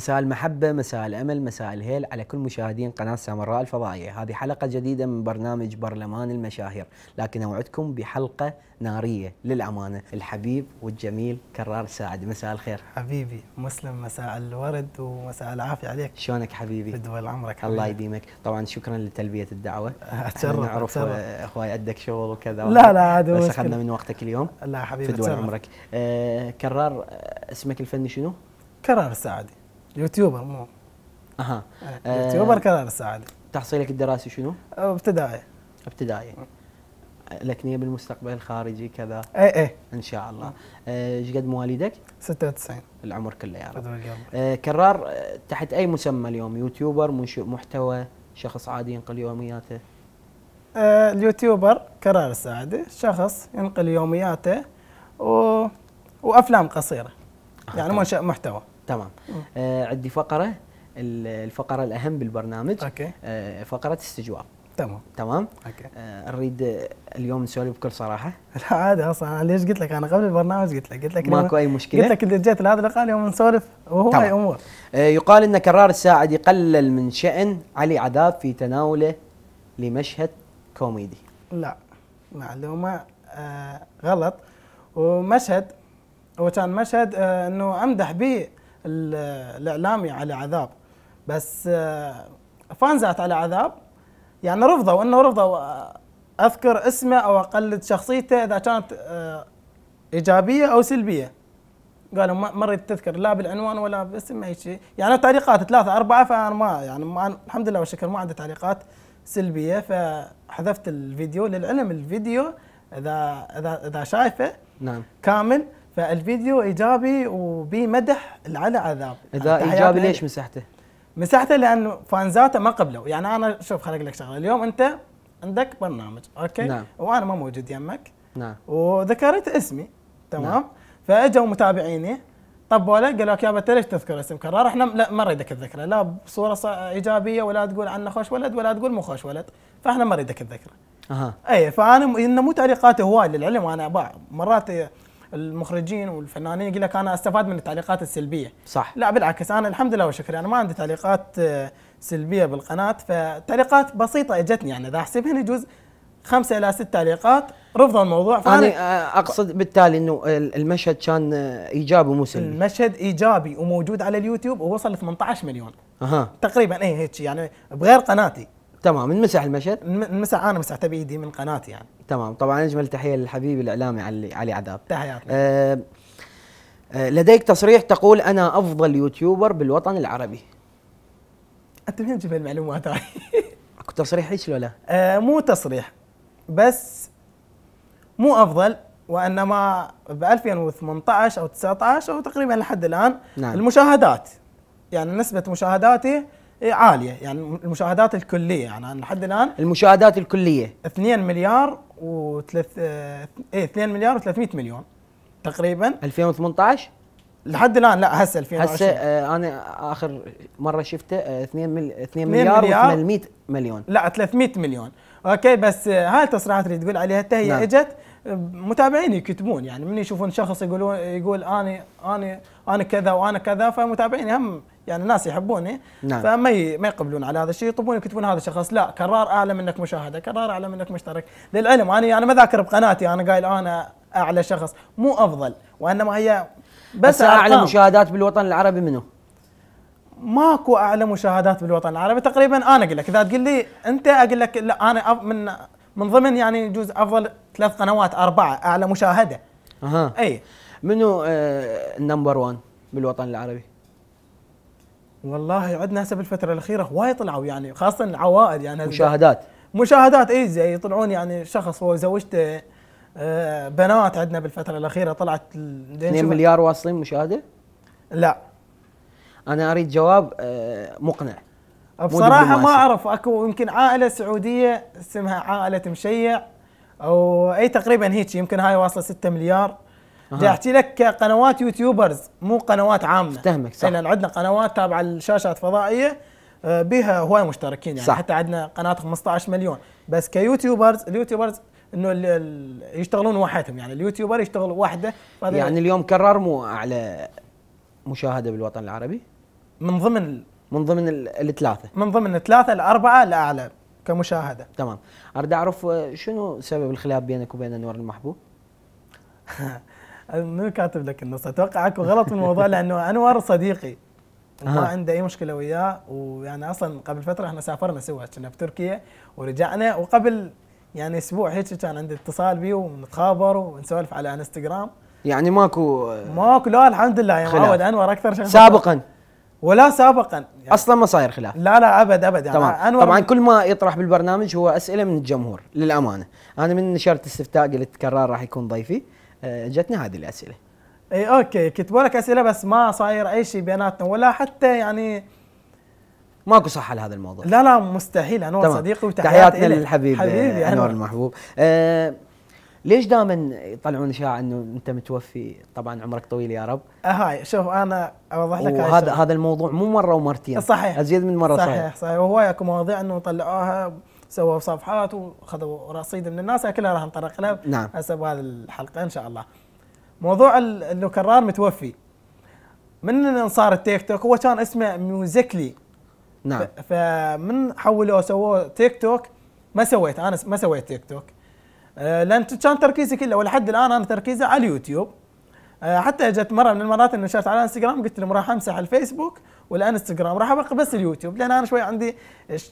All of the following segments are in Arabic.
مساء المحبة مساء الأمل مساء الهيل على كل مشاهدين قناة سامراء الفضائية هذه حلقة جديدة من برنامج برلمان المشاهير لكن أوعدكم بحلقة نارية للأمانة الحبيب والجميل كرار ساعد مساء الخير حبيبي مسلم مساء الورد ومساء العافية عليك شلونك حبيبي بدول عمرك حبيبي. الله يديمك طبعا شكرا لتلبية الدعوة أتشرف نعرف أخوي عندك شغل وكذا لا لا عادي بس أخذنا من وقتك اليوم لا حبيبي في دول عمرك أه كرار آه، اسمك الفني شنو؟ كرار ساعدي يوتيوبر مو اها آه، يوتيوبر آه، كذا بس عادي تحصيلك الدراسي شنو؟ ابتدائي ابتدائي لك نيه بالمستقبل الخارجي كذا اي اي ان شاء الله آه، ايش قد مواليدك 96 العمر كله يا رب كرار تحت اي مسمى اليوم يوتيوبر منشئ محتوى شخص عادي ينقل يومياته اليوتيوبر كرار السعدي شخص ينقل يومياته و... وافلام قصيره يعني منشئ محتوى تمام آه عندي فقره الفقره الاهم بالبرنامج أوكي. آه فقره استجواب تمام تمام اوكي آه نريد اليوم نسولف بكل صراحه لا عادي اصلا انا ليش قلت لك انا قبل البرنامج قلت لك قلت لك ماكو اي مشكله قلت لك انت جيت لهذا اللقاء اليوم نسولف وهو هاي امور آه يقال ان كرار الساعدي قلل من شان علي عذاب في تناوله لمشهد كوميدي لا معلومه آه غلط ومشهد هو كان مشهد آه انه امدح به الاعلامي على عذاب بس آه، فانزعت على عذاب يعني رفضوا انه رفضوا آه، اذكر اسمه او اقلد شخصيته اذا كانت آه، ايجابيه او سلبيه قالوا ما اريد تذكر لا بالعنوان ولا باسم اي شيء يعني تعليقات ثلاثه اربعه فانا ما يعني ما الحمد لله والشكر ما عندي تعليقات سلبيه فحذفت الفيديو للعلم الفيديو اذا اذا اذا شايفه نعم كامل فالفيديو ايجابي وبمدح على عذاب اذا ايجابي ليش مسحته؟ مسحته لان فانزاته ما قبلوا يعني انا شوف خلق لك شغله اليوم انت عندك برنامج اوكي نعم. وانا ما موجود يمك نعم وذكرت اسمي تمام نعم. فاجوا متابعيني طبوا له قالوا لك يابا انت ليش تذكر اسم كرار احنا لا ما نريدك تذكره لا بصوره ايجابيه ولا تقول عنا خوش ولد ولا تقول مو خوش ولد فاحنا ما نريدك تذكره اها اي فانا انه مو تعليقاتي هواي للعلم انا مرات المخرجين والفنانين يقول لك انا استفاد من التعليقات السلبيه صح لا بالعكس انا الحمد لله وشكرا انا ما عندي تعليقات آه، سلبيه بالقناه فتعليقات بسيطه اجتني يعني اذا احسبها يجوز خمسة إلى ست تعليقات رفضوا الموضوع فأنا أقصد بالتالي أنه المشهد كان إيجابي ومو سلبي المشهد إيجابي وموجود على اليوتيوب ووصل 18 مليون أها تقريبا اي هيك يعني بغير قناتي تمام نمسح المشهد نمسح انا مسحته بايدي من قناتي يعني تمام طبعا اجمل تحيه للحبيب الاعلامي علي علي عذاب تحياتي آه،, أه لديك تصريح تقول انا افضل يوتيوبر بالوطن العربي انت منين تجيب المعلومات هاي؟ اكو تصريح ايش ولا؟ أه مو تصريح بس مو افضل وانما ب 2018 او 19 او تقريبا لحد الان نعم. المشاهدات يعني نسبه مشاهداتي إيه، عاليه يعني المشاهدات الكليه يعني لحد الان المشاهدات الكليه 2 مليار و 3 آه، ايه 2 مليار و300 مليون تقريبا 2018 لحد الان لا هسه 2020 هسه آه انا اخر مره شفته 2 آه، مل... 2 مليار, مليار و800 مليون لا 300 مليون اوكي بس آه، هاي التصريحات اللي تقول عليها هي نعم. اجت متابعين يكتبون يعني من يشوفون شخص يقولون يقول اني اني انا كذا وانا كذا فمتابعين هم يعني الناس يحبوني نعم. فما ي... ما يقبلون على هذا الشيء يطلبون يكتبون هذا الشخص لا كرار اعلى منك مشاهده كرار اعلى منك مشترك للعلم انا يعني ما ذاكر بقناتي انا قايل انا اعلى شخص مو افضل وانما هي بس, بس اعلى مشاهدات بالوطن العربي منه ماكو اعلى مشاهدات بالوطن العربي تقريبا انا اقول لك اذا تقول لي انت اقول لك لا انا من من ضمن يعني يجوز افضل ثلاث قنوات اربعه اعلى مشاهده اها اي منو آه النمبر 1 بالوطن العربي والله عندنا هسه بالفتره الاخيره هواي طلعوا يعني خاصه العوائل يعني مشاهدات مشاهدات اي زي يطلعون يعني شخص هو زوجته آه، بنات عندنا بالفتره الاخيره طلعت 2 مليار واصلين مشاهده؟ لا انا اريد جواب آه، مقنع بصراحه ما اعرف اكو يمكن عائله سعوديه اسمها عائله مشيع او اي تقريبا هيك يمكن هاي واصله 6 مليار احكي لك قنوات يوتيوبرز مو قنوات عامه افتهمك صح يعني عندنا قنوات تابعه للشاشات فضائيه آه، بها هواي مشتركين يعني صح. حتى عندنا قناه 15 مليون بس كيوتيوبرز اليوتيوبرز انه يشتغلون وحدهم يعني اليوتيوبر يشتغل وحده يعني اليوم كرر مو اعلى مشاهده بالوطن العربي من ضمن من ضمن الثلاثه من ضمن الثلاثه الاربعه الاعلى كمشاهده تمام اريد اعرف آه، شنو سبب الخلاف بينك وبين انور المحبوب انا كاتب لك النص اتوقع اكو غلط في الموضوع لانه انور صديقي ما عنده اي مشكله وياه ويعني اصلا قبل فتره احنا سافرنا سوا كنا في تركيا ورجعنا وقبل يعني اسبوع هيك كان عندي اتصال بيه ونتخابر ونسولف على انستغرام يعني ماكو آه، ماكو لا الحمد لله يا يعني معود انور اكثر شخص سابقا ولا سابقا يعني اصلا ما صاير خلاف لا لا ابد ابد يعني طبعا أنور طبعا كل ما يطرح بالبرنامج هو اسئله من الجمهور للامانه انا من نشرت استفتاء قلت كرار راح يكون ضيفي جتني هذه الاسئله اي اوكي كتبوا لك اسئله بس ما صاير اي شيء بيناتنا ولا حتى يعني ماكو صح على هذا الموضوع لا لا مستحيل انور تمام. صديقي وتحياتي إيه للحبيب آه، حبيبي انور المحبوب أه ليش دائما يطلعون اشاعه انه انت متوفي طبعا عمرك طويل يا رب آه، هاي شوف انا اوضح لك هذا هذا الموضوع مو مره ومرتين صحيح ازيد من مره صحيح صحيح, صحيح. وهواي اكو مواضيع انه طلعوها سووا صفحات وخذوا رصيد من الناس كلها راح نطرق لها نعم. حسب هذه الحلقه ان شاء الله موضوع انه كرار متوفي من انصار التيك توك هو كان اسمه ميوزيكلي نعم فمن حولوه سووه تيك توك ما سويت انا ما سويت تيك توك آه، لان كان تركيزي كله ولحد الان انا تركيزي على اليوتيوب آه، حتى اجت مره من المرات نشرت على انستغرام قلت لهم راح امسح الفيسبوك والانستغرام راح ابقى بس اليوتيوب لان انا شوي عندي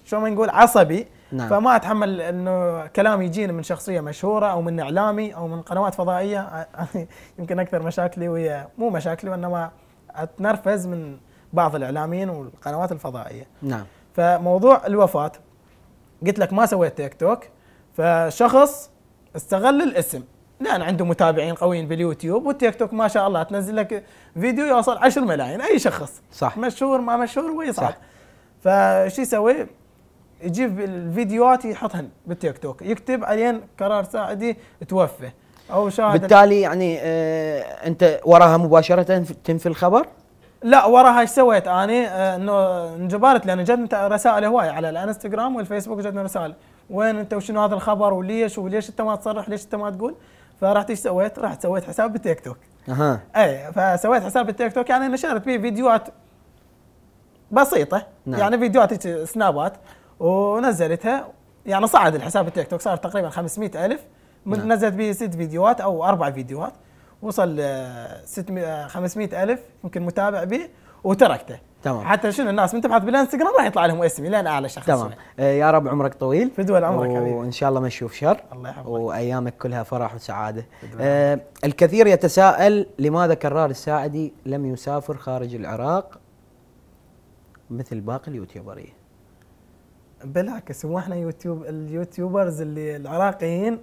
شو ما نقول عصبي نعم. فما اتحمل انه كلام يجيني من شخصيه مشهوره او من اعلامي او من قنوات فضائيه يعني يمكن اكثر مشاكلي ويا مو مشاكلي وانما اتنرفز من بعض الاعلاميين والقنوات الفضائيه نعم فموضوع الوفاه قلت لك ما سويت تيك توك فشخص استغل الاسم لان عنده متابعين قويين باليوتيوب والتيك توك ما شاء الله تنزل لك فيديو يوصل 10 ملايين اي شخص صح مشهور ما مشهور ويصعد فشو يسوي؟ يجيب الفيديوهات يحطهن بالتيك توك يكتب عليهن قرار ساعدي توفى او شاهد بالتالي يعني آه انت وراها مباشره تنفي الخبر؟ لا وراها ايش سويت اني آه، انه انجبرت لان جتني رسائل هوايه على الانستغرام والفيسبوك جتني رسائل وين انت وشنو هذا الخبر وليش وليش انت ما تصرح ليش انت ما تقول؟ فرحت ايش سويت؟ رحت سويت حساب بالتيك توك اها اي فسويت حساب بالتيك توك يعني نشرت فيه فيديوهات بسيطه نعم. يعني فيديوهات سنابات ونزلتها يعني صعد الحساب التيك توك صار تقريبا 500 الف نعم. نزلت به ست فيديوهات او اربع فيديوهات وصل 600 500 الف يمكن متابع به وتركته تمام حتى شنو الناس من تبحث بالانستغرام راح يطلع لهم اسمي لان اعلى شخص تمام آه، يا رب عمرك طويل في دول عمرك حبيبي وان شاء الله ما نشوف شر الله يحفظك وايامك كلها فرح وسعاده آه الكثير يتساءل لماذا كرار الساعدي لم يسافر خارج العراق مثل باقي اليوتيوبريه بالعكس هو احنا يوتيوب اليوتيوبرز اللي العراقيين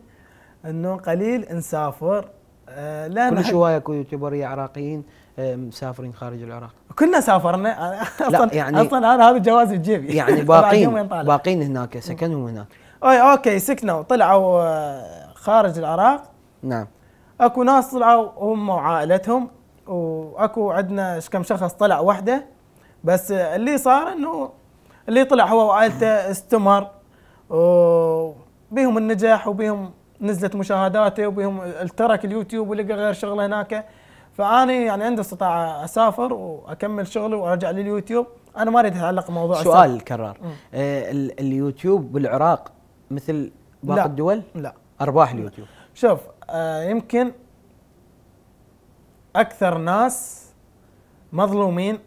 انه قليل نسافر لان آه، لا كل شويه يوتيوبريه عراقيين إيه، مسافرين خارج العراق كلنا سافرنا انا اصلا يعني اصلا انا هذا جوازي بجيبي يعني باقين باقين هناك سكنوا هناك اي اوكي سكنوا طلعوا آه، خارج العراق نعم اكو ناس طلعوا هم وعائلتهم واكو عندنا كم شخص طلع وحده بس اللي صار انه اللي طلع هو وعائلته استمر وبيهم النجاح وبيهم نزلت مشاهداته وبيهم الترك اليوتيوب ولقى غير شغله هناك فاني يعني عندي استطاعه اسافر واكمل شغلي وارجع لليوتيوب انا ما اريد اتعلق بموضوع سؤال كرار آه اليوتيوب بالعراق مثل باقي لا. الدول؟ لا ارباح اليوتيوب شوف آه يمكن اكثر ناس مظلومين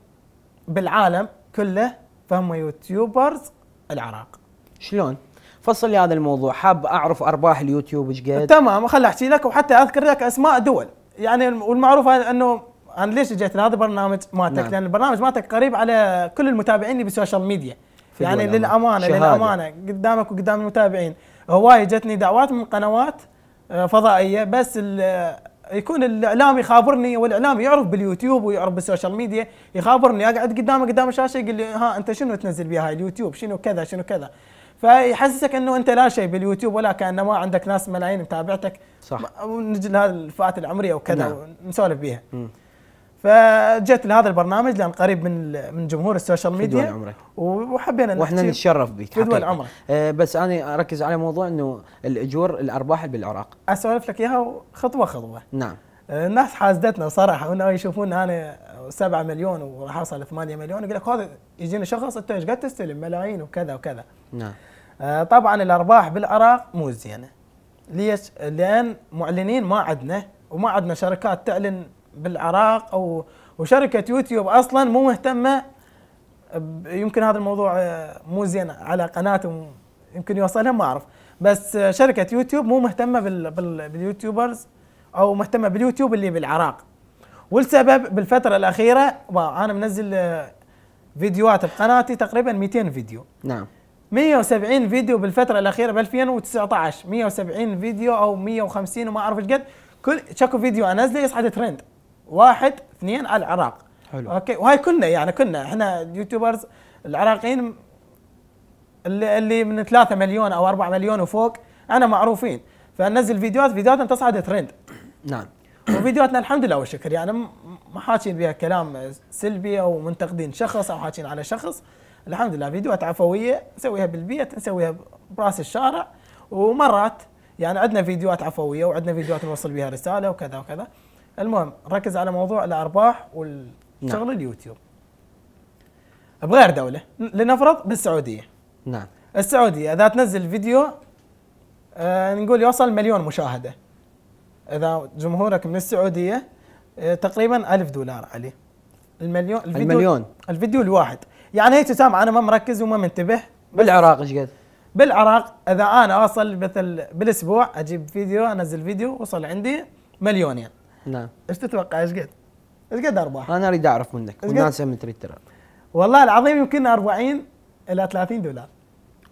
بالعالم كله فهم يوتيوبرز العراق شلون؟ فصل لي هذا الموضوع حاب اعرف ارباح اليوتيوب ايش قد تمام خل احكي لك وحتى اذكر لك اسماء دول يعني والمعروف انه انا ليش جيت لهذا البرنامج مالتك؟ نعم. لان البرنامج مالتك قريب على كل المتابعين اللي بالسوشيال ميديا. يعني للامانه شهادة. للامانه قدامك وقدام المتابعين هواي جتني دعوات من قنوات آه، فضائيه بس آه، يكون الاعلام يخابرني والاعلام يعرف باليوتيوب ويعرف بالسوشيال ميديا يخابرني اقعد قدامه قدام الشاشه يقول لي ها انت شنو تنزل بها هاي اليوتيوب شنو كذا شنو كذا فيحسسك انه انت لا شيء باليوتيوب ولا ما عندك ناس ملايين متابعتك صح ونجي لهذه الفئات العمريه وكذا نعم. ونسولف بيها فجيت لهذا البرنامج لان قريب من من جمهور السوشيال ميديا في دول عمرك وحبينا واحنا نتشرف بك في دول عمرك أه بس انا اركز على موضوع انه الاجور الارباح بالعراق اسولف لك اياها خطوه خطوه نعم آه، الناس حاسدتنا صراحه انه يشوفون انا 7 مليون وراح اوصل 8 مليون يقول لك هذا يجينا شخص انت ايش قد تستلم ملايين وكذا وكذا نعم آه، طبعا الارباح بالعراق مو زينه ليش؟ لان معلنين ما عندنا وما عندنا شركات تعلن بالعراق او وشركه يوتيوب اصلا مو مهتمه يمكن هذا الموضوع آه، مو زين على قناتهم يمكن يوصلها ما اعرف بس آه، شركه يوتيوب مو مهتمه باليوتيوبرز او مهتمه باليوتيوب اللي بالعراق والسبب بالفتره الاخيره انا منزل فيديوهات بقناتي تقريبا 200 فيديو نعم 170 فيديو بالفترة الأخيرة ب 2019 170 فيديو أو 150 وما أعرف ايش قد كل شكو فيديو أنزله يصعد ترند واحد اثنين على العراق حلو أوكي وهاي كلنا يعني كلنا احنا يوتيوبرز العراقيين اللي, اللي من 3 مليون أو 4 مليون وفوق أنا معروفين فننزل فيديوهات فيديوهاتنا تصعد ترند نعم وفيديوهاتنا الحمد لله والشكر يعني ما حاكين بها كلام سلبي او منتقدين شخص او حاكين على شخص الحمد لله فيديوهات عفويه نسويها بالبيت نسويها براس الشارع ومرات يعني عندنا فيديوهات عفويه وعندنا فيديوهات نوصل بها رساله وكذا وكذا المهم ركز على موضوع الارباح والشغل نعم. اليوتيوب بغير دوله لنفرض بالسعوديه نعم السعوديه اذا تنزل فيديو آه، نقول يوصل مليون مشاهده اذا جمهورك من السعوديه آه، تقريبا ألف دولار عليه المليون الفيديو المليون الفيديو الواحد يعني هيك سامع انا ما مركز وما منتبه بالعراق ايش قد؟ بالعراق اذا انا اوصل مثل بالاسبوع اجيب فيديو انزل فيديو وصل عندي مليونين يعني. نعم ايش تتوقع ايش قد؟ ايش قد ارباح؟ انا اريد اعرف منك والناس من تريد ترى والله العظيم يمكن 40 الى 30 دولار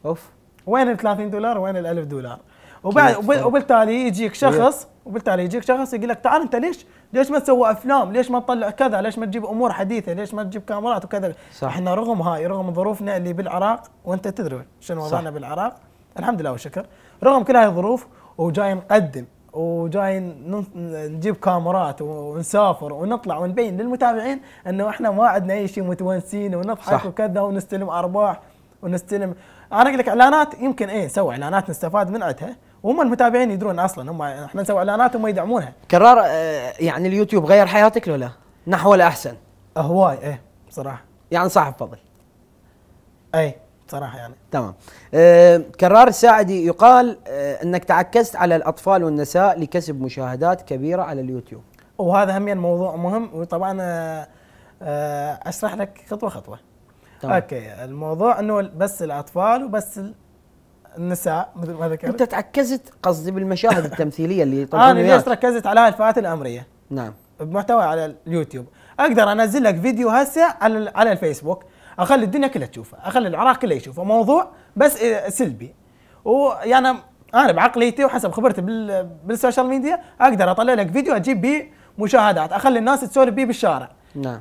اوف وين ال 30 دولار وين ال 1000 دولار؟ وبعد وبالتالي يجيك إيه. شخص وبالتالي يجيك شخص يقول لك تعال انت ليش ليش ما تسوي افلام؟ ليش ما تطلع كذا؟ ليش ما تجيب امور حديثه؟ ليش ما تجيب كاميرات وكذا؟ صح احنا رغم هاي رغم ظروفنا اللي بالعراق وانت تدري شنو وضعنا بالعراق الحمد لله والشكر رغم كل هاي الظروف وجاي نقدم وجاي نجيب كاميرات ونسافر ونطلع ونبين للمتابعين انه احنا ما عندنا اي شيء متونسين ونضحك وكذا ونستلم ارباح ونستلم انا اقول لك اعلانات يمكن ايه نسوي اعلانات نستفاد من عندها وهم المتابعين يدرون اصلا هم احنا نسوي اعلانات وما يدعمونها كرار آه، يعني اليوتيوب غير حياتك لو لا نحو الاحسن هواي ايه بصراحه يعني صاحب فضل اي بصراحه يعني تمام أه كرار الساعدي يقال أه انك تعكست على الاطفال والنساء لكسب مشاهدات كبيره على اليوتيوب وهذا هم يعني موضوع مهم وطبعا آه، آه، اشرح لك خطوه خطوه تمام. اوكي الموضوع انه بس الاطفال وبس النساء مثل ما ذكرت انت تعكزت قصدي بالمشاهد التمثيليه اللي طبعا انا ليش ركزت على الفئات العمريه نعم بمحتوى على اليوتيوب اقدر انزل لك فيديو هسه على على الفيسبوك اخلي الدنيا كلها تشوفه اخلي العراق كله يشوفه موضوع بس آه، سلبي ويعني انا بعقليتي وحسب خبرتي بالسوشيال ميديا اقدر اطلع لك فيديو اجيب بيه مشاهدات اخلي الناس تسولف بيه بالشارع نعم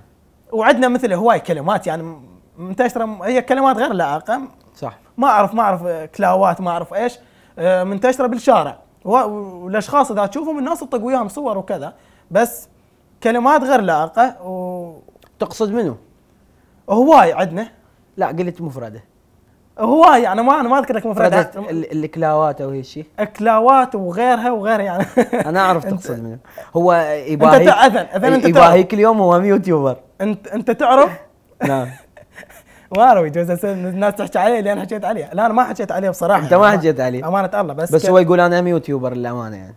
وعندنا مثل هواي كلمات يعني منتشره هي كلمات غير لائقه صح ما اعرف ما اعرف آه، كلاوات ما اعرف ايش آه، منتشره بالشارع والاشخاص اذا تشوفهم الناس تطق وياهم صور وكذا بس كلمات غير لائقه و... تقصد منو؟ هواي عندنا لا قلت مفرده هواي يعني ما انا ما اذكر لك مفردات الكلاوات او شيء كلاوات وغيرها وغيرها يعني انا اعرف تقصد منو هو يباهيك انت اذن اذن انت يباهيك اليوم هو يوتيوبر انت انت تعرف نعم ما رويت الناس تحكي علي لان حكيت عليه لا انا ما حكيت عليه بصراحه انت ما حكيت عليه امانه الله بس بس هو يقول انا ام يوتيوبر للامانه يعني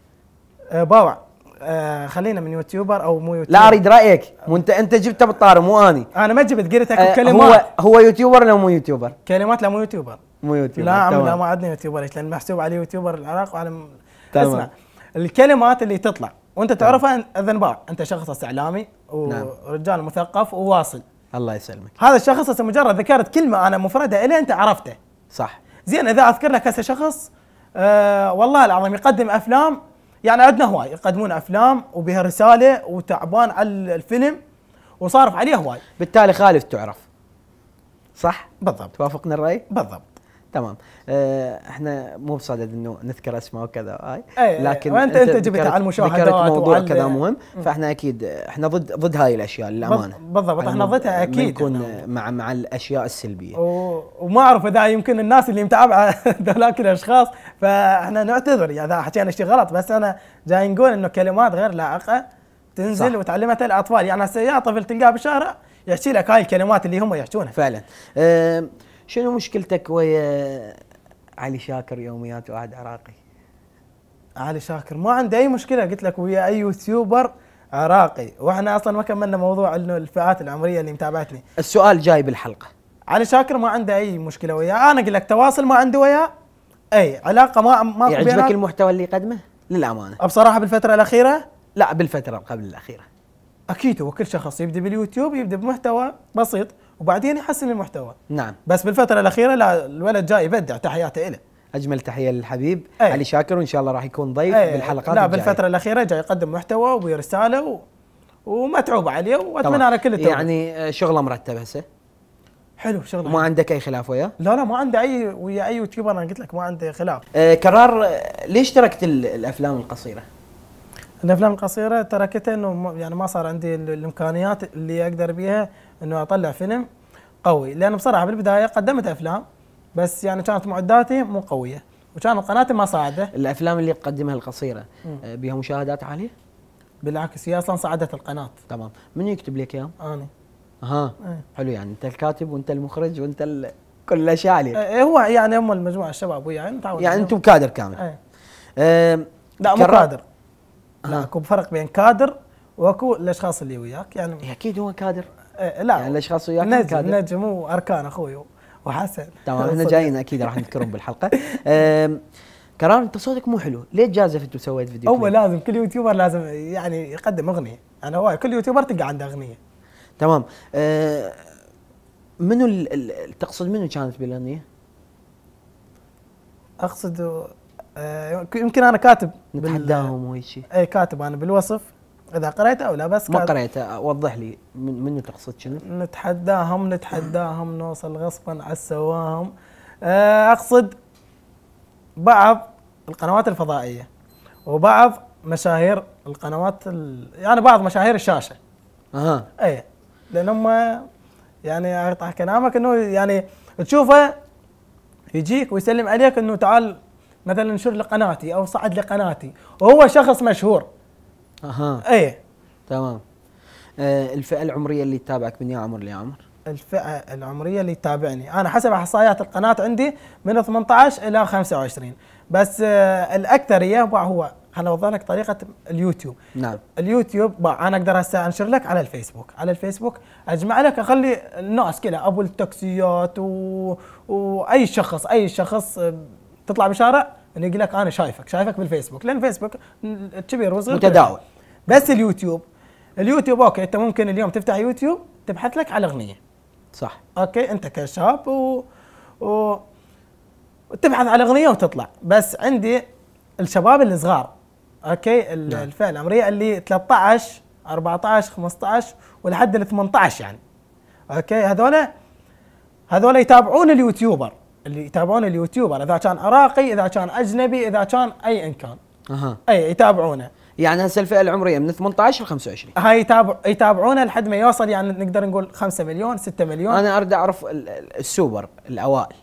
آه، باوع آه، خلينا من يوتيوبر او مو يوتيوبر لا اريد رايك مو انت انت جبته بالطاري مو اني انا ما جبت قلت لك آه، كلمات هو هو يوتيوبر ولا مو يوتيوبر؟ كلمات لا مو يوتيوبر مو يوتيوبر لا عم لا ما عندنا يوتيوبر لان محسوب عليه يوتيوبر العراق وعلى اسمع الكلمات اللي تطلع وانت تعرفها باع انت شخص اعلامي ورجال نعم. مثقف وواصل الله يسلمك هذا الشخص هسه مجرد ذكرت كلمه انا مفرده إلي انت عرفته صح زين اذا اذكر لك هسه شخص آه والله العظيم يقدم افلام يعني عندنا هواي يقدمون افلام وبها رساله وتعبان على الفيلم وصارف عليه هواي بالتالي خالف تعرف صح بالضبط توافقنا الراي بالضبط تمام آه، احنا مو بصدد انه نذكر اسماء وكذا هاي أي إيه، إيه. لكن وانت انت جبت على المشاهدات ذكرت موضوع كذا مهم فاحنا اكيد احنا ضد ضد هاي الاشياء للامانه بالضبط احنا ضدها اكيد نكون مع مع الاشياء السلبيه و... وما اعرف اذا يمكن الناس اللي متابعه ذولاك الاشخاص فاحنا نعتذر اذا حكينا شيء غلط بس انا جاي نقول انه كلمات غير لائقه تنزل وتعلمتها الاطفال يعني هسه يا طفل تلقاه بالشارع يحكي لك هاي الكلمات اللي هم يحكونها فعلا أه شنو مشكلتك ويا علي شاكر يوميات واحد عراقي؟ علي شاكر ما عنده اي مشكله قلت لك ويا اي يوتيوبر عراقي واحنا اصلا ما كملنا موضوع انه الفئات العمريه اللي متابعتني السؤال جاي بالحلقه علي شاكر ما عنده اي مشكله وياه انا اقول لك تواصل ما عنده وياه اي علاقه ما ما يعجبك المحتوى اللي يقدمه للامانه بصراحه بالفتره الاخيره لا بالفتره قبل الاخيره اكيد هو كل شخص يبدا باليوتيوب يبدا بمحتوى بسيط وبعدين يحسن المحتوى نعم بس بالفتره الاخيره لا الولد جاي يبدع تحياتي له اجمل تحيه للحبيب أي. علي شاكر وان شاء الله راح يكون ضيف أي. بالحلقات لا الجاية. بالفتره الاخيره جاي يقدم محتوى ورساله و... ومتعوب عليه واتمنى له كل التوفيق يعني آه، شغله مرتبه هسه حلو شغله ما عندك اي خلاف وياه؟ لا لا ما عندي اي ويا اي يوتيوبر انا قلت لك ما عندي خلاف أه كرار آه، ليش تركت الافلام القصيره؟ الافلام القصيره تركتها انه يعني ما صار عندي الامكانيات اللي اقدر بيها انه اطلع فيلم قوي لان بصراحه بالبدايه قدمت افلام بس يعني كانت معداتي مو قويه وكانت قناتي ما صاعده الافلام اللي تقدمها القصيره آه، بها مشاهدات عاليه؟ بالعكس هي اصلا صعدت القناه تمام من يكتب لك اياهم؟ انا اها إيه. حلو يعني انت الكاتب وانت المخرج وانت ال... كل الاشياء عليك إيه،, ايه هو يعني هم المجموعه الشباب وياي يعني تعود يعني انتم كادر كامل ايه. اه لا مو كادر لا اكو فرق بين كادر واكو الاشخاص اللي وياك يعني إيه، اكيد هو كادر آه، لا يعني الاشخاص وياك نجم نجم واركان اخوي وحسن تمام احنا جايين اكيد راح نذكرهم بالحلقه كرار انت صوتك مو حلو ليه جازفت وسويت فيديو هو لازم كل يوتيوبر لازم يعني يقدم اغنيه انا هواي كل يوتيوبر تلقى عنده اغنيه تمام آه، منو تقصد منو كانت بالاغنيه؟ اقصد آه، يمكن انا كاتب نتحداهم وهيك شيء اي كاتب انا بالوصف اذا قريته او لا بس ما قريته وضح لي من منو تقصد شنو؟ نتحداهم نتحداهم نوصل غصبا على السواهم آه، اقصد بعض القنوات الفضائيه وبعض مشاهير القنوات ال... يعني بعض مشاهير الشاشه اها اي لان هم يعني اقطع كلامك انه يعني تشوفه يجيك ويسلم عليك انه تعال مثلا انشر لقناتي او صعد لقناتي وهو شخص مشهور اها ايه تمام آه الفئه العمريه اللي تتابعك من يا عمر ليا عمر الفئه العمريه اللي تتابعني انا حسب احصائيات القناه عندي من 18 الى 25 بس آه الاكثريه هو انا اوضح لك طريقه اليوتيوب نعم اليوتيوب انا اقدر هسه انشر لك على الفيسبوك على الفيسبوك اجمع لك اخلي الناس كذا ابو التاكسيات و... واي شخص اي شخص آه، تطلع بشارع انه يقول لك انا شايفك شايفك بالفيسبوك لان فيسبوك كبير وصغير متداول بس اليوتيوب اليوتيوب اوكي انت ممكن اليوم تفتح يوتيوب تبحث لك على اغنيه صح اوكي انت كشاب و, و... وتبحث على اغنيه وتطلع بس عندي الشباب الصغار اوكي نعم. الفئه العمريه اللي 13 14 15 ولحد ال 18 يعني اوكي هذول هذول يتابعون اليوتيوبر اللي يتابعون اليوتيوب اذا كان عراقي اذا كان اجنبي اذا كان اي ان كان اها اي يتابعونه يعني هسه الفئه العمريه من 18 ل 25 هاي يتابع يتابعونه لحد ما يوصل يعني نقدر نقول 5 مليون 6 مليون انا اريد اعرف السوبر الاوائل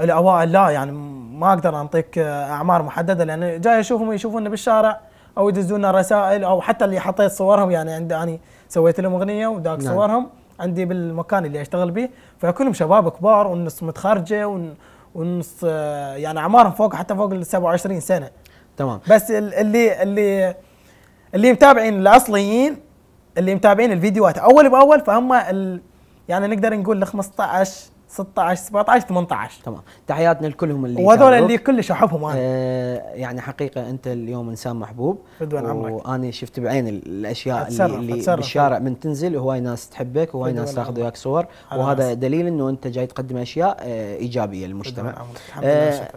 الاوائل لا يعني ما اقدر اعطيك اعمار محدده لان جاي اشوفهم يشوفونا بالشارع او يدزونا رسائل او حتى اللي حطيت صورهم يعني عندي يعني سويت لهم اغنيه وداك نعم. صورهم عندي بالمكان اللي اشتغل به فكلهم شباب كبار والنص متخرجه والنص آه، يعني اعمارهم فوق حتى فوق ال 27 سنه تمام بس اللي اللي اللي متابعين الاصليين اللي متابعين الفيديوهات اول باول فهم ال يعني نقدر نقول ال 15 16 17 18 تمام تحياتنا لكلهم اللي وهذول اللي كلش احبهم انا آه يعني حقيقه انت اليوم انسان محبوب فدوان عمرك وانا شفت بعين الاشياء أتسرف اللي, اللي أتسرف بالشارع من تنزل وهواي ناس تحبك وهواي ناس تاخذ وياك صور وهذا ناس. دليل انه انت جاي تقدم اشياء آه ايجابيه للمجتمع آه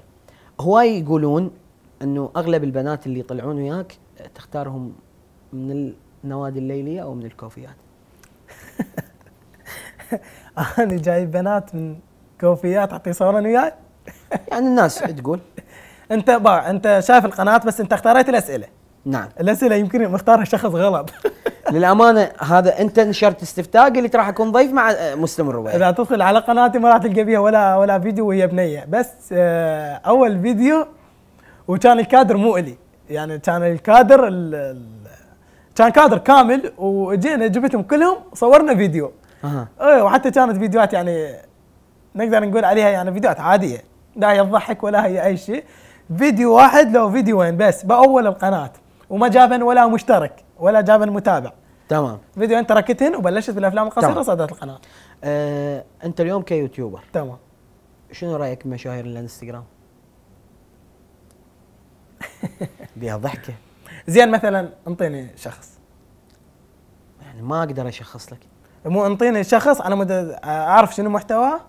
هواي يقولون انه اغلب البنات اللي يطلعون وياك تختارهم من النوادي الليليه او من الكوفيات انا جايب بنات من كوفيات اعطي صورة وياي يعني الناس تقول انت با انت شايف القناه بس انت اختاريت الاسئله نعم الاسئله يمكن مختارها شخص غلط للامانه هذا انت نشرت استفتاء اللي راح اكون ضيف مع مسلم الروي اذا تدخل على قناتي ما راح تلقى بيها ولا ولا فيديو وهي بنيه بس آه، اول فيديو وكان الكادر مو الي يعني كان الكادر ال... كان كادر كامل وجينا جبتهم كلهم صورنا فيديو اها ايه وحتى كانت فيديوهات يعني نقدر نقول عليها يعني فيديوهات عاديه لا هي تضحك ولا هي اي شيء فيديو واحد لو فيديوين بس باول القناه وما جابن ولا مشترك ولا جابن متابع تمام فيديو انت تركتهن وبلشت بالافلام القصيره صدت القناه أه انت اليوم كيوتيوبر تمام شنو رايك بمشاهير الانستغرام؟ بيها ضحكه زين مثلا انطيني شخص يعني ما اقدر اشخص لك مو انطيني شخص على مود اعرف شنو محتواه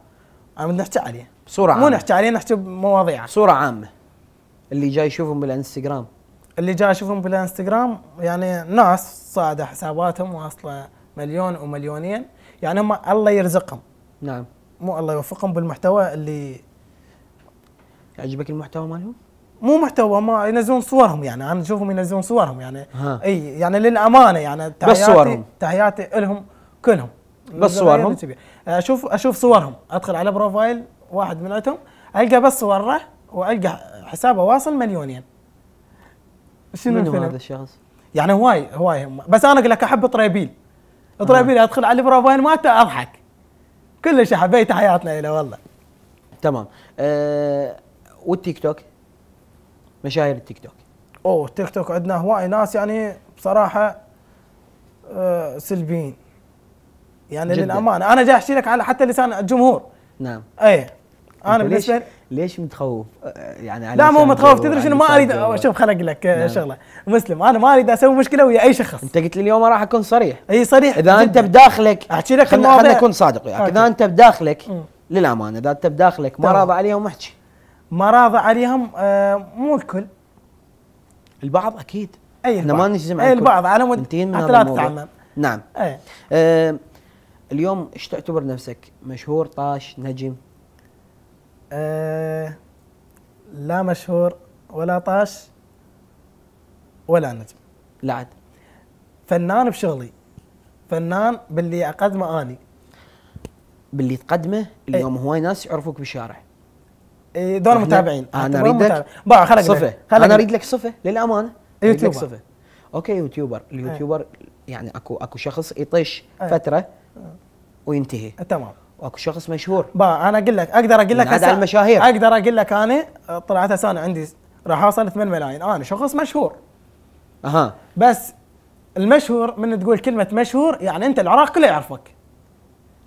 على مود نحكي عليه صورة عامة مو نحكي عليه نحكي بمواضيع صورة عامة اللي جاي يشوفهم بالانستغرام اللي جاي يشوفهم بالانستغرام يعني ناس صاعدة حساباتهم واصلة مليون ومليونين يعني هم الله يرزقهم نعم مو الله يوفقهم بالمحتوى اللي يعجبك المحتوى مالهم؟ مو محتوى ما ينزلون صورهم يعني انا اشوفهم ينزلون صورهم يعني ها. اي يعني للامانه يعني تحياتي بس صورهم تحياتي لهم كلهم بس صورهم يعني اشوف اشوف صورهم ادخل على بروفايل واحد منهم القى بس صوره والقى حسابه واصل مليونين شنو هذا الشخص؟ يعني هواي هواي هم. بس انا اقول لك احب طريبيل آه. طريبيل آه. ادخل على البروفايل مالته اضحك كلش حبيت حياتنا الى والله تمام أه والتيك توك مشاهير التيك توك اوه التيك توك عندنا هواي ناس يعني بصراحه أه سلبيين يعني جداً. للامانه انا جاي احكي لك على حتى لسان الجمهور نعم اي انا بالنسبه ليش, ليش متخوف آه، يعني على لا مو متخوف تدري شنو ما اريد شوف خلق لك آه، نعم. شغله مسلم انا ما اريد اسوي مشكله ويا اي شخص انت قلت لي اليوم راح اكون صريح اي صريح اذا جداً. انت بداخلك احكي لك خلينا خلينا اكون صادق وياك يعني. اذا انت بداخلك للامانه اذا انت بداخلك ما راضى عليهم احكي ما راضى عليهم آه مو الكل البعض اكيد اي احنا ما نجزم على البعض على مود حتى لا تتعمم نعم أي. آه اليوم ايش تعتبر نفسك مشهور طاش نجم أه لا مشهور ولا طاش ولا نجم لا عاد فنان بشغلي فنان باللي اقدمه اني باللي تقدمه اليوم ايه. هواي ناس يعرفوك بالشارع ايه دون متابعين انا اريد لك صفه انا اريد لك صفه للامانه يوتيوبر صفه اوكي يوتيوبر اليوتيوبر ايه. يعني اكو اكو شخص يطش ايه. فتره وينتهي تمام واكو شخص مشهور با انا اقول لك اقدر اقول لك هذا المشاهير اقدر اقول لك انا طلعت انا عندي راح اوصل 8 ملايين انا شخص مشهور اها بس المشهور من تقول كلمه مشهور يعني انت العراق كله يعرفك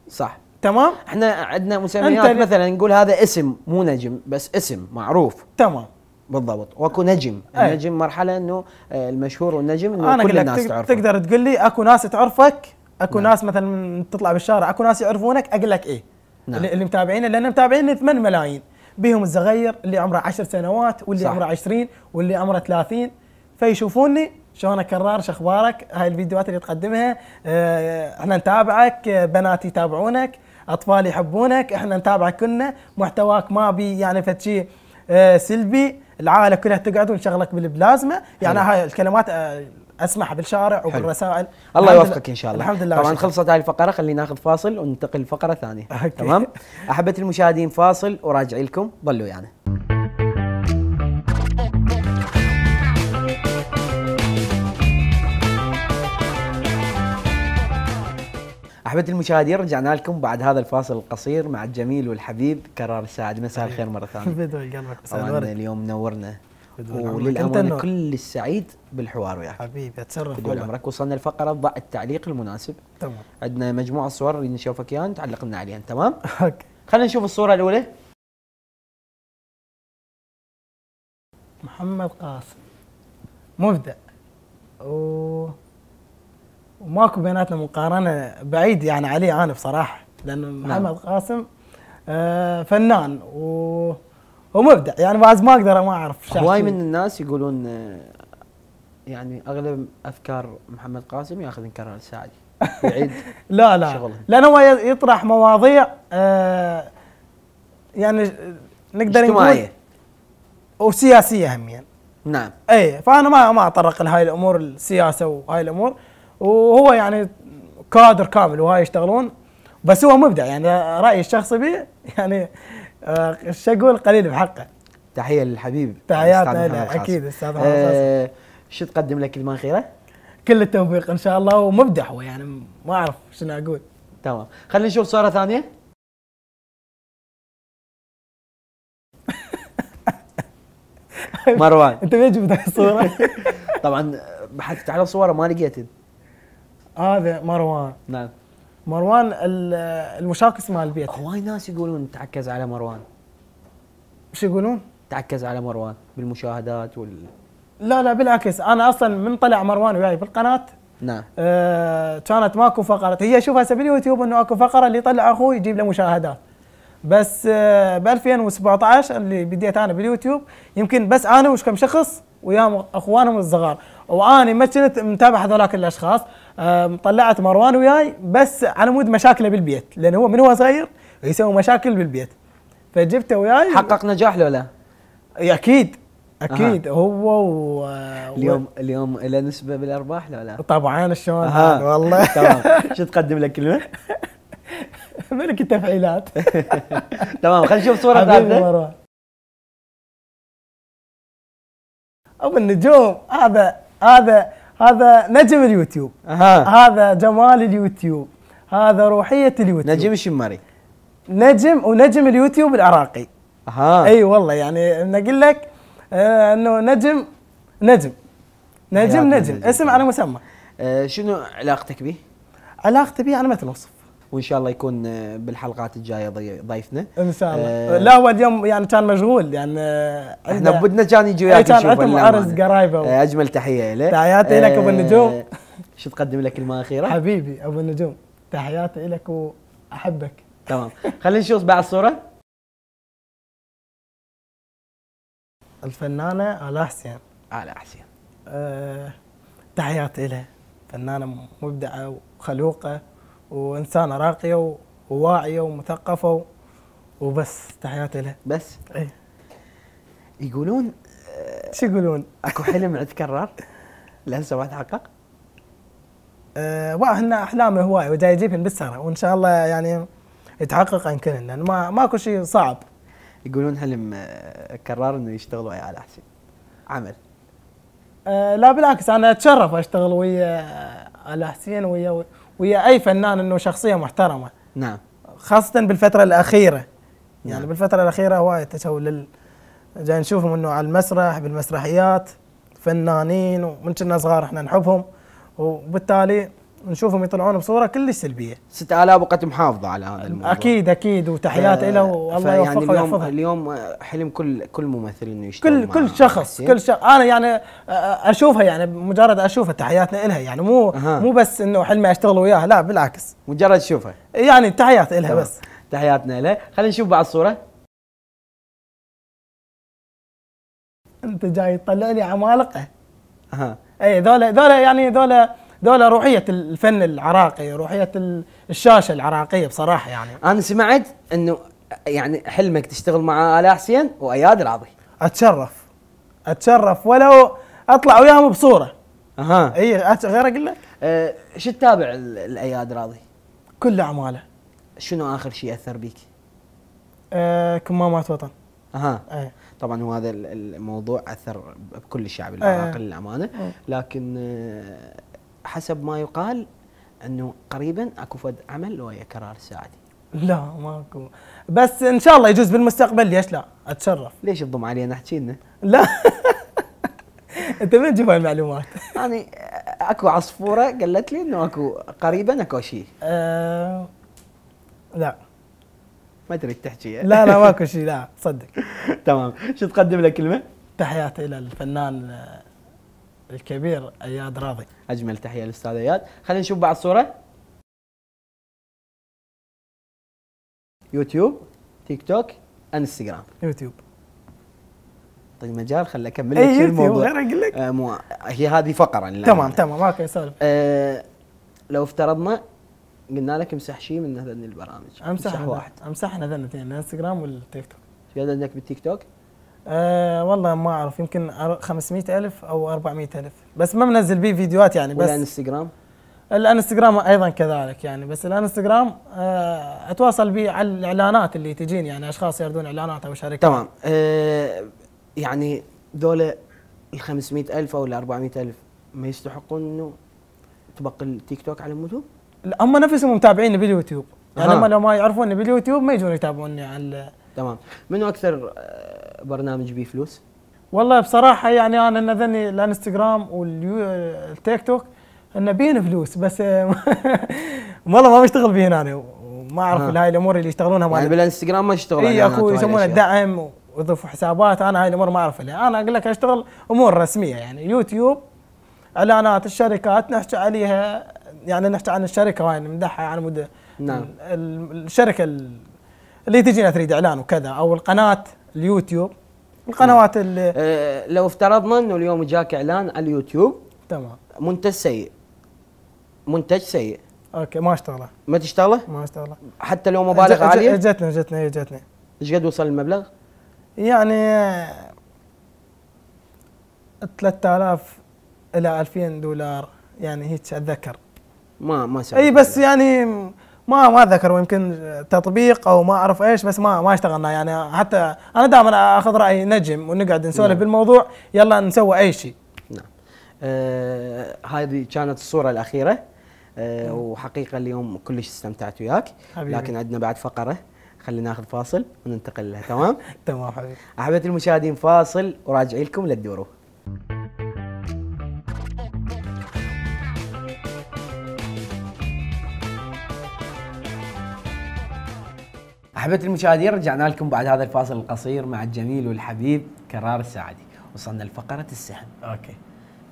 صح تمام احنا عندنا مسميات مثلا نقول هذا اسم مو نجم بس اسم معروف تمام بالضبط واكو نجم أي. النجم مرحله انه آه، المشهور والنجم انه كل الناس تعرفه انا تقدر تقول لي اكو ناس تعرفك اكو نعم. ناس مثلا تطلع بالشارع اكو ناس يعرفونك اقول لك ايه نعم. اللي متابعينه لان متابعين 8 ملايين بيهم الصغير اللي عمره 10 سنوات واللي صح. عمره 20 واللي عمره 30 فيشوفوني شلون اكرر شو اخبارك هاي الفيديوهات اللي تقدمها آه، احنا نتابعك بناتي يتابعونك اطفالي يحبونك احنا نتابعك كلنا محتواك ما بي يعني فد شيء آه، سلبي العائله كلها تقعد ونشغلك بالبلازما يعني هاي الكلمات آه، اسمعها بالشارع وبالرسائل الله يوفقك ان شاء الله الحمد لله طبعا خلصت هذه الفقره خلينا ناخذ فاصل وننتقل لفقره ثانيه تمام احبتي المشاهدين فاصل وراجع لكم ضلوا ويانا يعني. احبتي المشاهدين رجعنا لكم بعد هذا الفاصل القصير مع الجميل والحبيب كرار السعد مساء الخير مره ثانيه بدون قلبك اليوم نورنا وللأمانة كل السعيد بالحوار وياك حبيبي أتشرف طول عمرك وصلنا لفقرة ضع التعليق المناسب تمام عندنا مجموعة صور اللي نشوفك إياها تعلق لنا عليها تمام؟ اوكي خلينا نشوف الصورة الأولى محمد قاسم مبدع و... وماكو بيناتنا مقارنة بعيد يعني عليه أنا بصراحة لأنه نعم. محمد نعم. قاسم آه فنان و ومبدع يعني بعد ما اقدر ما اعرف هواي من الناس يقولون آه، يعني اغلب افكار محمد قاسم ياخذ مكرر السعدي يعيد لا لا شغله لان هو يطرح مواضيع آه يعني نقدر نقول وسياسيه هم يعني نعم اي فانا ما ما اتطرق لهاي الامور السياسه وهاي الامور وهو يعني كادر كامل وهاي يشتغلون بس هو مبدع يعني رايي الشخصي به يعني آه، ايش اقول قليل بحقه تحيه للحبيب تحياتنا له اكيد استاذ محمد آه، شو تقدم لك كلمه خيرة؟ كل التوفيق ان شاء الله ومبدع هو يعني ما اعرف شنو اقول تمام خلينا نشوف صوره ثانيه مروان انت ليش جبت الصوره؟ طبعا بحثت على صوره ما لقيت هذا مروان نعم مروان المشاكس مال البيت هواي ناس يقولون تعكز على مروان شو يقولون؟ تعكز على مروان بالمشاهدات وال لا لا بالعكس انا اصلا من طلع مروان وياي بالقناه نعم آه كانت ماكو فقره هي اشوفها هسه باليوتيوب انه اكو فقره اللي يطلع اخوي يجيب له مشاهدات بس آه ب 2017 اللي بديت انا باليوتيوب يمكن بس انا وش كم شخص وياهم اخوانهم الصغار واني ما كنت متابع هذولاك الاشخاص طلعت مروان وياي بس على مود مشاكله بالبيت لان هو من هو صغير يسوي مشاكل بالبيت فجبته وياي حقق نجاح لو لا؟ اكيد اكيد أه. هو و... اليوم و... اليوم له نسبه بالارباح لو لا؟ طبعا شلون أه. والله تمام شو تقدم لك كلمه؟ ملك التفعيلات تمام خلينا نشوف صوره ثالثه ابو النجوم هذا هذا هذا نجم اليوتيوب أها. هذا جمال اليوتيوب هذا روحية اليوتيوب نجم الشماري نجم ونجم اليوتيوب العراقي اها اي والله يعني نقول لك آه انه نجم نجم نجم نجم, نجم. اسم على مسمى آه شنو علاقتك به؟ علاقتي به انا ما تنوصف وان شاء الله يكون آه، بالحلقات الجايه ضيفنا ان شاء الله آه لا هو اليوم يعني كان مشغول يعني آه، احنا بدنا إيه، كان يجي وياك كان عندهم عرس قرايبه آه، اجمل تحيه له تحياتي لك ابو النجوم شو تقدم لك كلمه اخيره؟ حبيبي ابو النجوم تحياتي لك واحبك تمام خلينا نشوف بعد الصوره الفنانه الا حسين الا حسين أه تحياتي لها فنانه مبدعه وخلوقه وانسانه راقيه وواعيه ومثقفه وبس تحياتي له بس؟ ايه يقولون شو يقولون؟ اكو حلم يتكرر؟ لسه ما تحقق؟ أه واحنا احلامي هوايه وجاي يجيبهن بالسهره وان شاء الله يعني يتحقق ان كلهن لان ما ماكو شيء صعب يقولون حلم أه، كرار انه يشتغل ويا على حسين عمل أه لا بالعكس انا اتشرف اشتغل ويا أه، على حسين ويا ويا اي فنان انه شخصيه محترمه نعم خاصه بالفتره الاخيره يعني نعم. بالفتره الاخيره هواي تسوي لل جاي نشوفهم انه على المسرح بالمسرحيات فنانين ومن كنا صغار احنا نحبهم وبالتالي نشوفهم يطلعون بصوره كلش سلبيه 6000 بقت محافظه على هذا الموضوع اكيد اكيد وتحيات له والله يوفقه يعني اليوم ويحفظها اليوم حلم كل كل ممثل انه يشتغل كل كل شخص كل شخص انا يعني اشوفها يعني مجرد اشوفها تحياتنا لها يعني مو أه. مو بس انه حلمي اشتغل وياها لا بالعكس مجرد شوفها يعني تحيات لها بس تحياتنا لها خلينا نشوف بعض الصوره انت جاي تطلع لي عمالقه اها اي ذولا ذولا يعني ذولا دول روحيه الفن العراقي روحيه الشاشه العراقيه بصراحه يعني انا سمعت انه يعني حلمك تشتغل مع الاء حسين واياد العضي اتشرف اتشرف ولو اطلع وياهم بصوره اها اي غير اقول لك أه شو تتابع الاياد راضي؟ كل اعماله شنو اخر شيء اثر بيك؟ أه كمامات وطن اها أي. طبعا هو هذا الموضوع اثر بكل الشعب العراقي للامانه لكن أه، حسب ما يقال انه قريبا اكو فد عمل ويا كرار السعدي لا ماكو بس ان شاء الله يجوز بالمستقبل ليش لا اتشرف ليش تضم علينا احكي لنا لا انت من تجيب المعلومات يعني اكو عصفوره قالت لي انه اكو قريبا اكو شيء أه لا ما تريد تحكي لا لا ماكو شيء لا صدق تمام شو تقدم لك كلمه؟ تحياتي الى الفنان الكبير اياد راضي اجمل تحيه للاستاذ اياد خلينا نشوف بعد صوره يوتيوب تيك توك انستغرام يوتيوب طيب مجال خل اكمل إيه، لك الموضوع غير اقول لك آه مو... هي هذه فقره تمام تمام اوكي سالفه آه لو افترضنا قلنا لك امسح شيء من هذين البرامج امسح واحد امسحنا هذين الاثنين الانستغرام والتيك توك ايش عندك بالتيك توك؟ آه والله ما اعرف يمكن 500 الف او 400 الف بس ما منزل بيه فيديوهات يعني بس الانستغرام الانستغرام ايضا كذلك يعني بس الانستغرام آه اتواصل بيه على الاعلانات اللي تجيني يعني اشخاص يردون اعلانات او شركات تمام آه يعني دول ال 500 الف او ال 400 الف ما يستحقون انه تبقى التيك توك على اليوتيوب؟ لا هم نفسهم متابعيني باليوتيوب يعني هم لو ما يعرفوني باليوتيوب ما يجون يتابعوني على تمام منو اكثر آه، برنامج بي فلوس؟ والله بصراحه يعني انا نذني الانستغرام والتيك توك ان بين فلوس بس والله ما بشتغل بين انا يعني، وما اعرف آه. هاي الامور اللي يشتغلونها يعني بالانستغرام ما تشتغل اي اخو يسمونه دعم ويضيفوا حسابات انا هاي الامور ما اعرف لها انا اقول لك اشتغل امور رسميه يعني يوتيوب اعلانات الشركات نحكي عليها يعني نحكي عن الشركه هاي نمدحها على يعني، مود نعم الشركه اللي تجينا تريد اعلان وكذا او القناه اليوتيوب القنوات اللي أه لو افترضنا انه اليوم جاك اعلان على اليوتيوب تمام منتج سيء منتج سيء اوكي ما اشتغله ما تشتغله؟ ما اشتغله حتى لو مبالغ جت عاليه؟ اجتني اجتني إيه، اجتني ايش قد وصل المبلغ؟ يعني 3000 الى 2000 دولار يعني هيك اتذكر ما ما سويت اي بس يعني ما ما اتذكر يمكن تطبيق او ما اعرف ايش بس ما ما اشتغلنا يعني حتى انا دائما اخذ راي نجم ونقعد نسولف نعم. بالموضوع يلا نسوي اي شيء نعم آه هذه كانت الصوره الاخيره آه نعم. وحقيقه اليوم كلش استمتعت وياك حبيبي. لكن عندنا بعد فقره خلينا ناخذ فاصل وننتقل لها تمام تمام حبيبي احبتي المشاهدين فاصل وراجعين لكم لا تدوروا احبتي المشاهدين رجعنا لكم بعد هذا الفاصل القصير مع الجميل والحبيب كرار السعدي وصلنا لفقره السهم اوكي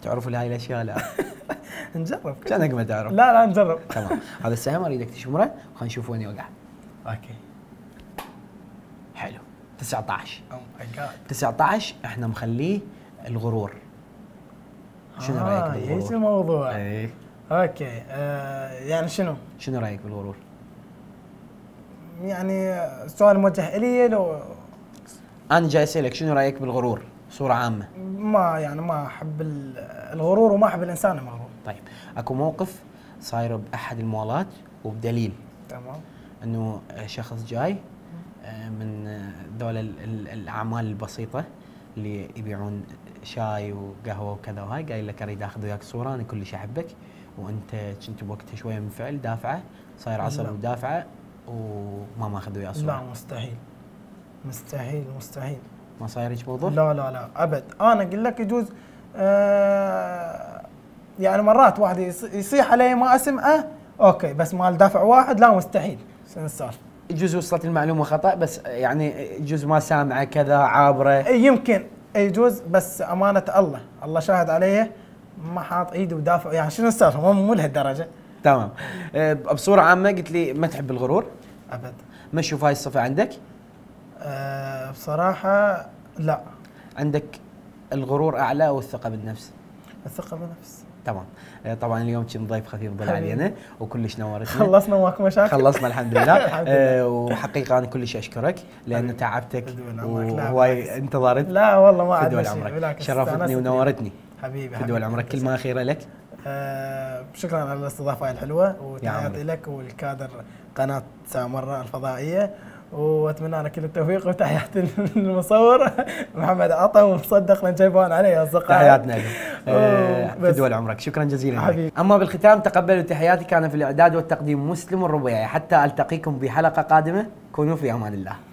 تعرفوا هاي الاشياء لا نجرب كانك ما تعرف لا لا نجرب تمام هذا السهم اريدك تشمره وخلينا نشوف وين يوقع اوكي حلو 19 او ماي جاد 19 احنا مخليه الغرور شنو آه رايك بالغرور؟ ايش الموضوع؟ اي اوكي آه يعني شنو؟ شنو رايك بالغرور؟ يعني سؤال موجه الي لو انا جاي اسالك شنو رايك بالغرور بصوره عامه ما يعني ما احب الغرور وما احب الانسان المغرور طيب اكو موقف صاير باحد المولات وبدليل تمام انه شخص جاي آه، من دول الاعمال البسيطه اللي يبيعون شاي وقهوه وكذا وهاي قايل لك اريد اخذ وياك صوره انا كلش احبك وانت كنت بوقتها شويه منفعل دافعه صاير عصبي نعم. ودافعه وما ماخذ وياه صوره لا مستحيل مستحيل مستحيل ما صاير هيك موضوع؟ لا لا لا ابد انا اقول لك يجوز آه يعني مرات واحد يصيح علي ما اسمعه اوكي بس مال دافع واحد لا مستحيل شنو السالفه؟ يجوز وصلت المعلومه خطا بس يعني يجوز ما سامعه كذا عابره يمكن يجوز بس امانه الله الله شاهد عليه ما حاط ايده ودافع يعني شنو السالفه مو لهالدرجه تمام آه، بصوره عامه قلت لي ما تحب الغرور ابد ما تشوف هاي الصفه عندك؟ أه بصراحه لا عندك الغرور اعلى او الثقه بالنفس؟ الثقه بالنفس تمام آه، طبعا اليوم كنت ضيف خفيف ضل علينا وكلش نورتنا خلصنا ماكو مشاكل خلصنا الحمد لله آه وحقيقه انا كلش اشكرك لان تعبتك وهواي انتظرت لا والله ما عاد شرفتني ونورتني حبيبي في دول عمرك كلمه اخيره لك آه شكرا على الاستضافه الحلوه وتحياتي لك والكادر قناه سامره الفضائيه واتمنى لنا كل التوفيق وتحياتي للمصور محمد عطا ومصدق لان جايبون علي اصدقائي تحياتنا في دول عمرك شكرا جزيلا حبيب. اما بالختام تقبلوا تحياتي كان في الاعداد والتقديم مسلم الربيعي حتى التقيكم بحلقه قادمه كونوا في امان الله